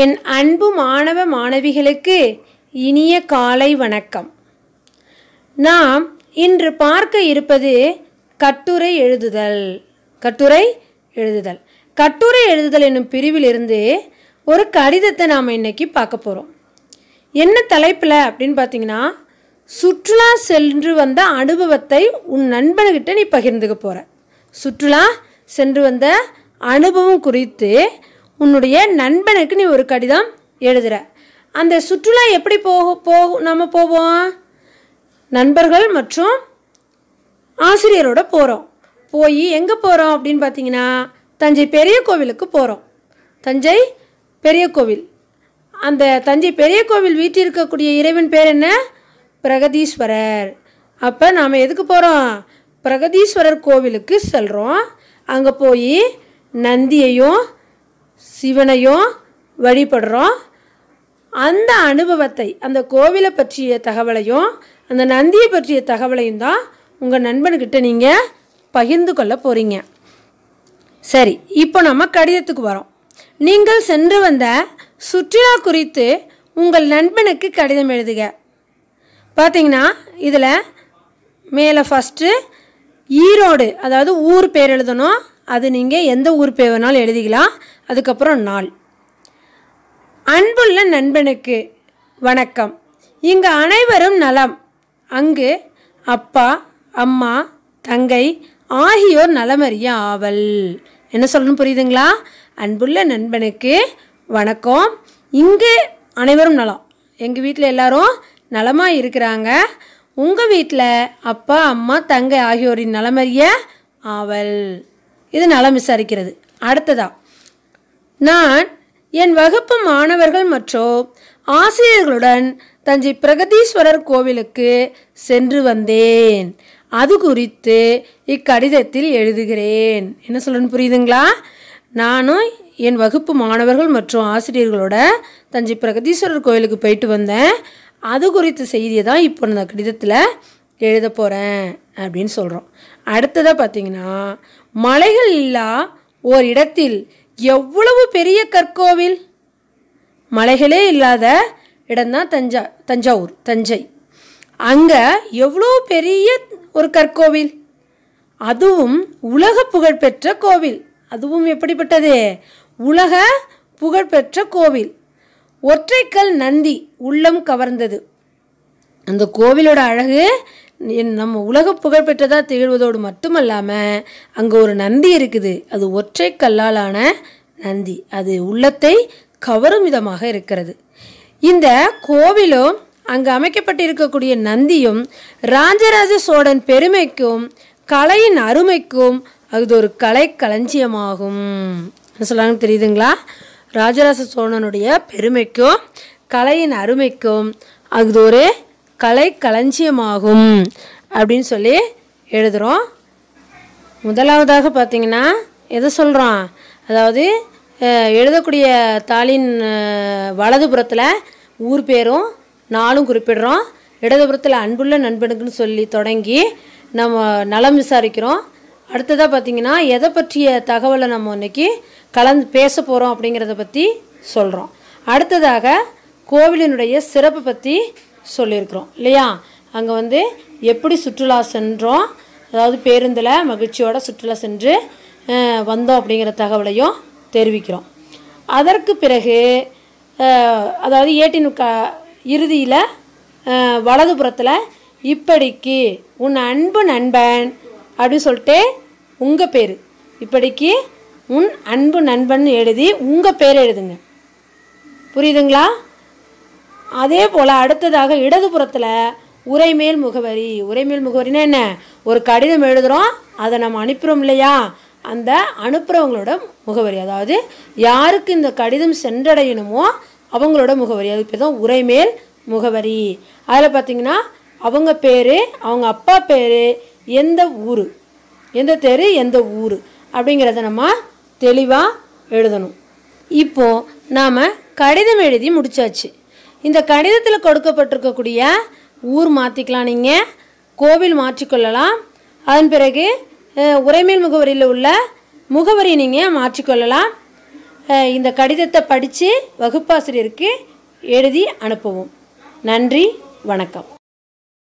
என் அன்பு மாணவ மாணவிகளுக்கு இனிய காலை வணக்கம் நாம் இன்று பார்க்க இருப்பது கட்டுரை எழுதுதல் கட்டுரை எழுதுதல் கட்டுரை எழுதுதல் என்னும் பிரிவிலிருந்து ஒரு கடிதத்தை நாம் இன்னைக்கு பார்க்க போகிறோம் என்ன தலைப்பில் அப்படின்னு பார்த்தீங்கன்னா சுற்றுலா சென்று வந்த அனுபவத்தை உன் நண்பர்கிட்ட நீ பகிர்ந்துக்க போகிற சுற்றுலா சென்று வந்த அனுபவம் குறித்து உன்னுடைய நண்பனுக்கு நீ ஒரு கடிதம் எழுதுகிற அந்த சுற்றுலா எப்படி போக போகும் நம்ம போவோம் நண்பர்கள் மற்றும் ஆசிரியரோட போகிறோம் போய் எங்கே போகிறோம் அப்படின்னு பார்த்தீங்கன்னா தஞ்சை பெரிய கோவிலுக்கு போகிறோம் தஞ்சை பெரிய கோவில் அந்த தஞ்சை பெரிய கோவில் வீட்டில் இருக்கக்கூடிய இறைவன் பேர் என்ன பிரகதீஸ்வரர் அப்போ நாம் எதுக்கு போகிறோம் பிரகதீஸ்வரர் கோவிலுக்கு செல்கிறோம் அங்கே போய் நந்தியையும் சிவனையும் வழிபடுறோம் அந்த அனுபவத்தை அந்த கோவிலை பற்றிய தகவலையும் அந்த நந்தியை பற்றிய தகவலையும் தான் உங்கள் நண்பன்கிட்ட நீங்கள் பகிர்ந்து கொள்ள போகிறீங்க சரி இப்போ நம்ம கடிதத்துக்கு வரோம் நீங்கள் சென்று வந்த சுற்றுலா குறித்து உங்கள் நண்பனுக்கு கடிதம் எழுதுக பார்த்தீங்கன்னா இதில் மேலே ஃபஸ்ட்டு ஈரோடு அதாவது ஊர் பேர் எழுதணும் அது நீங்கள் எந்த ஊர் பேர் வேணாலும் எழுதிக்கலாம் அதுக்கப்புறம் நாள் அன்புள்ள நண்பனுக்கு வணக்கம் இங்கே அனைவரும் நலம் அங்கு அப்பா அம்மா தங்கை ஆகியோர் நலமறிய ஆவல் என்ன சொல்லணும் புரியுதுங்களா அன்புள்ள நண்பனுக்கு வணக்கம் இங்கு அனைவரும் நலம் எங்கள் வீட்டில் எல்லாரும் நலமாக இருக்கிறாங்க உங்கள் வீட்டில் அப்பா அம்மா தங்கை ஆகியோரின் நலமறிய ஆவல் இது நலம் விசாரிக்கிறது அடுத்ததா நான் என் வகுப்பு மாணவர்கள் மற்றும் ஆசிரியர்களுடன் தஞ்சை பிரகதீஸ்வரர் கோவிலுக்கு சென்று வந்தேன் அது குறித்து இக்கடிதத்தில் எழுதுகிறேன் என்ன சொல்லணும் புரியுதுங்களா நானும் என் வகுப்பு மாணவர்கள் மற்றும் ஆசிரியர்களோட தஞ்சை பிரகதீஸ்வரர் கோயிலுக்கு போயிட்டு வந்தேன் அது குறித்த செய்தியை தான் இப்போ நான் கடிதத்தில் எழுத போகிறேன் அப்படின்னு சொல்கிறோம் அடுத்ததாக பார்த்தீங்கன்னா மலைகள் இல்லா ஓர் இடத்தில் எவ்வளவு பெரிய கற்கோவில் மலைகளே இல்லாத இடம்தான் தஞ்சா தஞ்சாவூர் தஞ்சை அங்கே எவ்வளோ பெரிய ஒரு கற்கோவில் அதுவும் உலக புகழ்பெற்ற கோவில் அதுவும் எப்படிப்பட்டது உலக புகழ்பெற்ற கோவில் ஒற்றைக்கல் நந்தி உள்ளம் கவர்ந்தது அந்த கோவிலோட அழகு என் நம்ம உலக புகழ்பெற்றதாக திகழ்வதோடு மட்டுமல்லாமல் அங்கே ஒரு நந்தி இருக்குது அது ஒற்றை கல்லாலான நந்தி அது உள்ளத்தை கவரும் விதமாக இருக்கிறது இந்த கோவிலும் அங்கு அமைக்கப்பட்டு இருக்கக்கூடிய நந்தியும் ராஜராஜ சோழன் பெருமைக்கும் கலையின் அருமைக்கும் அது ஒரு கலை களஞ்சியமாகும் சொல்லாங்க தெரியுதுங்களா ராஜராஜ சோழனுடைய பெருமைக்கும் கலையின் அருமைக்கும் அது ஒரு கலை களஞ்சியமாகும் அப்படின்னு சொல்லி எழுதுகிறோம் முதலாவதாக பார்த்திங்கன்னா எதை சொல்கிறோம் அதாவது எழுதக்கூடிய தாளின் வலதுபுறத்தில் ஊர் பேரும் நாளும் குறிப்பிடுறோம் இடதுபுறத்தில் அன்புள்ள நண்பனுக்குன்னு சொல்லி தொடங்கி நம்ம நலம் விசாரிக்கிறோம் அடுத்ததாக பார்த்திங்கன்னா எதை பற்றிய தகவலை நம்ம இன்றைக்கி கலந்து பேச போகிறோம் அப்படிங்கிறத பற்றி சொல்கிறோம் அடுத்ததாக கோவிலினுடைய சிறப்பை பற்றி சொல்லியிருக்கிறோம் இல்லையா அங்கே வந்து எப்படி சுற்றுலா சென்றோம் அதாவது பேருந்தில் மகிழ்ச்சியோட சுற்றுலா சென்று வந்தோம் அப்படிங்கிற தகவலையும் தெரிவிக்கிறோம் அதற்கு பிறகு அதாவது ஏட்டின் க இறுதியில் வலதுபுறத்தில் இப்படிக்கு உன் அன்பு நண்பன் அப்படின்னு சொல்லிட்டு உங்கள் பேர் இப்படிக்கு உன் அன்பு நண்பன் எழுதி உங்கள் பேர் எழுதுங்க புரியுதுங்களா அதே போல் அடுத்ததாக இடதுபுறத்தில் உரைமேல் முகவரி உரைமேல் முகவரினா என்ன ஒரு கடிதம் எழுதுகிறோம் அதை நம்ம அனுப்புகிறோம் இல்லையா அந்த அனுப்புகிறவங்களோட முகவரி அதாவது யாருக்கு இந்த கடிதம் சென்றடையணுமோ அவங்களோட முகவரி அது இப்போ தான் உரைமேல் முகவரி அதில் பார்த்திங்கன்னா அவங்க பேர் அவங்க அப்பா பேர் எந்த ஊர் எந்த தெரு எந்த ஊர் அப்படிங்கிறத நம்ம தெளிவாக எழுதணும் இப்போது நாம் கடிதம் எழுதி முடித்தாச்சு இந்த கடிதத்தில் கொடுக்கப்பட்டிருக்கக்கூடிய ஊர் மாற்றிக்கலாம் நீங்கள் கோவில் மாற்றிக்கொள்ளலாம் அதன் பிறகு உரைமேல் முகவரியில் உள்ள முகவரி நீங்கள் மாற்றிக்கொள்ளலாம் இந்த கடிதத்தை படித்து வகுப்பாசிரியருக்கு எழுதி அனுப்புவோம் நன்றி வணக்கம்